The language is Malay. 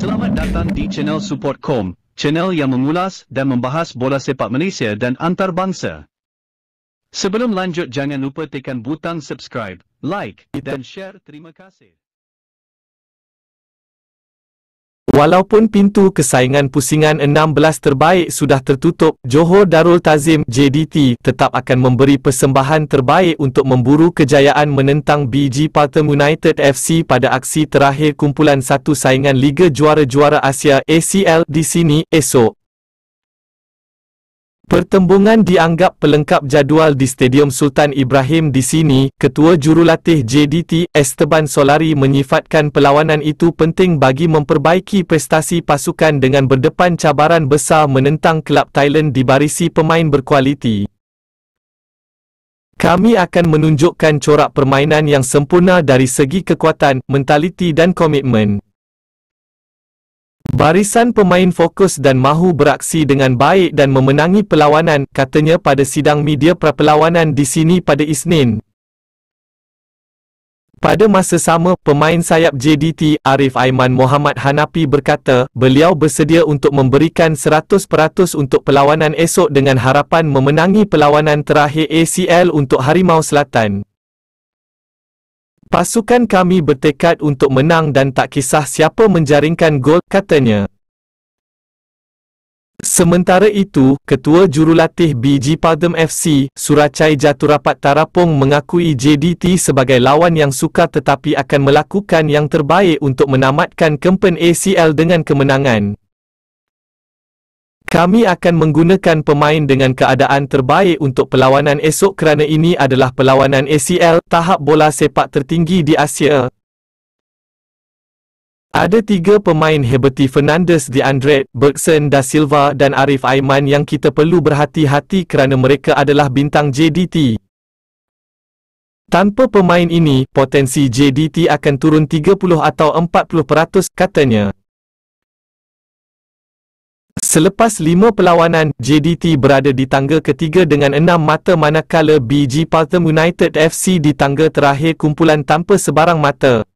Selamat datang di channel Support.com, channel yang mengulas dan membahas bola sepak Malaysia dan antarabangsa. Sebelum lanjut, jangan lupa tekan butang subscribe, like dan share. Terima kasih. Walaupun pintu kesaingan pusingan 16 terbaik sudah tertutup, Johor Darul Tazim JDT tetap akan memberi persembahan terbaik untuk memburu kejayaan menentang BG Paltham United FC pada aksi terakhir kumpulan satu saingan Liga Juara-Juara Asia ACL di sini esok. Pertembungan dianggap pelengkap jadual di Stadium Sultan Ibrahim di sini, Ketua Jurulatih JDT Esteban Solari menyifatkan perlawanan itu penting bagi memperbaiki prestasi pasukan dengan berdepan cabaran besar menentang kelab Thailand di barisi pemain berkualiti. Kami akan menunjukkan corak permainan yang sempurna dari segi kekuatan, mentaliti dan komitmen. Barisan pemain fokus dan mahu beraksi dengan baik dan memenangi perlawanan, katanya pada sidang media perlawanan di sini pada Isnin. Pada masa sama, pemain sayap JDT, Arif Aiman Muhammad Hanapi berkata, beliau bersedia untuk memberikan 100% untuk perlawanan esok dengan harapan memenangi perlawanan terakhir ACL untuk Harimau Selatan. Pasukan kami bertekad untuk menang dan tak kisah siapa menjaringkan gol, katanya. Sementara itu, Ketua Jurulatih BG Padam FC, Suracai Jaturapat Tarapong mengakui JDT sebagai lawan yang suka tetapi akan melakukan yang terbaik untuk menamatkan kempen ACL dengan kemenangan. Kami akan menggunakan pemain dengan keadaan terbaik untuk perlawanan esok kerana ini adalah perlawanan ACL, tahap bola sepak tertinggi di Asia. Ada tiga pemain Heberti Fernandes di Andre, Bergson da Silva dan Arif Aiman yang kita perlu berhati-hati kerana mereka adalah bintang JDT. Tanpa pemain ini, potensi JDT akan turun 30 atau 40% katanya. Selepas lima perlawanan, JDT berada di tangga ketiga dengan enam mata manakala BG Paltham United FC di tangga terakhir kumpulan tanpa sebarang mata.